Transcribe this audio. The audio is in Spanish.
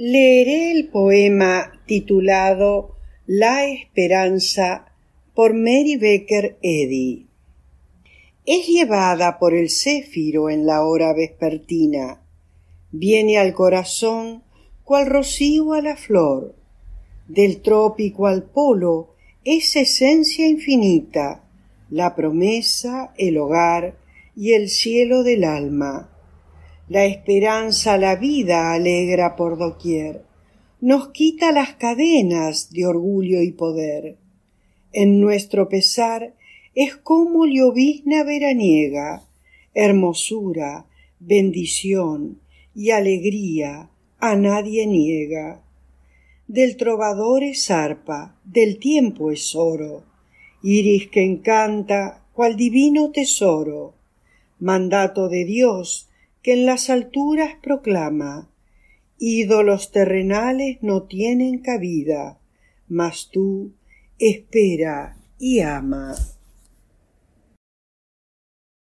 leeré el poema titulado La Esperanza por Mary Becker Eddy. Es llevada por el céfiro en la hora vespertina. Viene al corazón cual rocío a la flor. Del trópico al polo es esencia infinita, la promesa, el hogar y el cielo del alma. La esperanza la vida alegra por doquier, nos quita las cadenas de orgullo y poder. En nuestro pesar es como llovizna veraniega, hermosura, bendición y alegría a nadie niega. Del trovador es arpa, del tiempo es oro, iris que encanta cual divino tesoro, mandato de Dios que en las alturas proclama ídolos terrenales no tienen cabida, mas tú espera y ama.